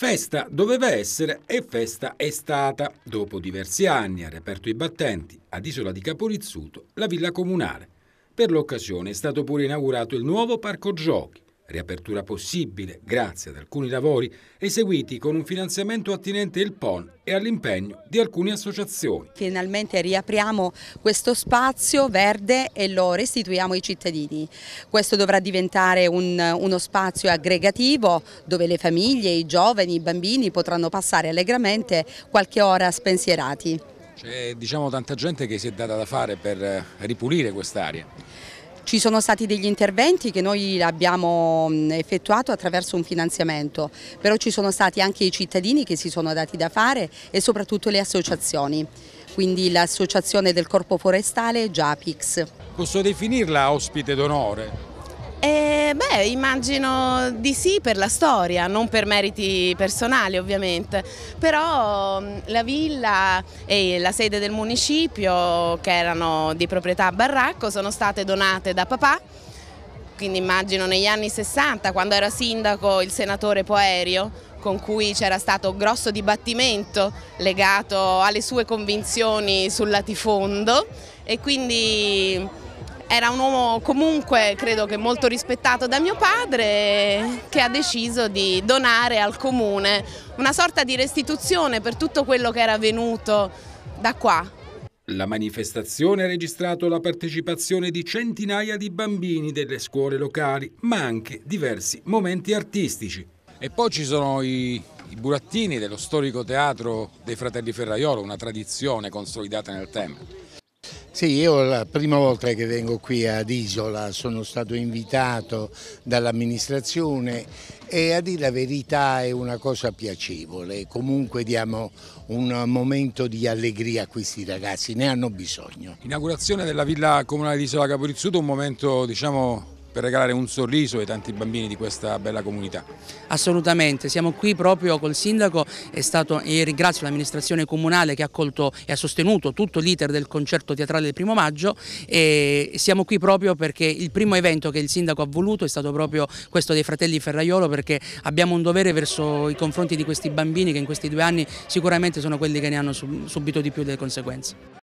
Festa doveva essere e festa è stata. Dopo diversi anni ha reperto i battenti ad Isola di Caporizzuto la villa comunale. Per l'occasione è stato pure inaugurato il nuovo parco giochi, riapertura possibile grazie ad alcuni lavori eseguiti con un finanziamento attinente al PON e all'impegno di alcune associazioni. Finalmente riapriamo questo spazio verde e lo restituiamo ai cittadini. Questo dovrà diventare un, uno spazio aggregativo dove le famiglie, i giovani, i bambini potranno passare allegramente qualche ora spensierati. C'è diciamo, tanta gente che si è data da fare per eh, ripulire quest'area. Ci sono stati degli interventi che noi abbiamo effettuato attraverso un finanziamento, però ci sono stati anche i cittadini che si sono dati da fare e soprattutto le associazioni quindi l'associazione del corpo forestale GIAPIX. Posso definirla ospite d'onore? beh, immagino di sì per la storia, non per meriti personali ovviamente, però mm, la villa e la sede del municipio che erano di proprietà Barracco sono state donate da papà quindi immagino negli anni 60 quando era sindaco il senatore Poerio con cui c'era stato grosso dibattimento legato alle sue convinzioni sul latifondo e quindi era un uomo comunque credo che molto rispettato da mio padre che ha deciso di donare al comune una sorta di restituzione per tutto quello che era venuto da qua. La manifestazione ha registrato la partecipazione di centinaia di bambini delle scuole locali, ma anche diversi momenti artistici. E poi ci sono i, i burattini dello storico teatro dei Fratelli Ferraiolo, una tradizione consolidata nel tempo. Sì, io la prima volta che vengo qui ad Isola sono stato invitato dall'amministrazione e a dire la verità è una cosa piacevole, comunque diamo un momento di allegria a questi ragazzi, ne hanno bisogno. Inaugurazione della villa comunale di Isola Caporizzuto, un momento diciamo per regalare un sorriso ai tanti bambini di questa bella comunità. Assolutamente, siamo qui proprio col sindaco stato, e ringrazio l'amministrazione comunale che ha accolto e ha sostenuto tutto l'iter del concerto teatrale del primo maggio e siamo qui proprio perché il primo evento che il sindaco ha voluto è stato proprio questo dei fratelli Ferraiolo perché abbiamo un dovere verso i confronti di questi bambini che in questi due anni sicuramente sono quelli che ne hanno subito di più le conseguenze.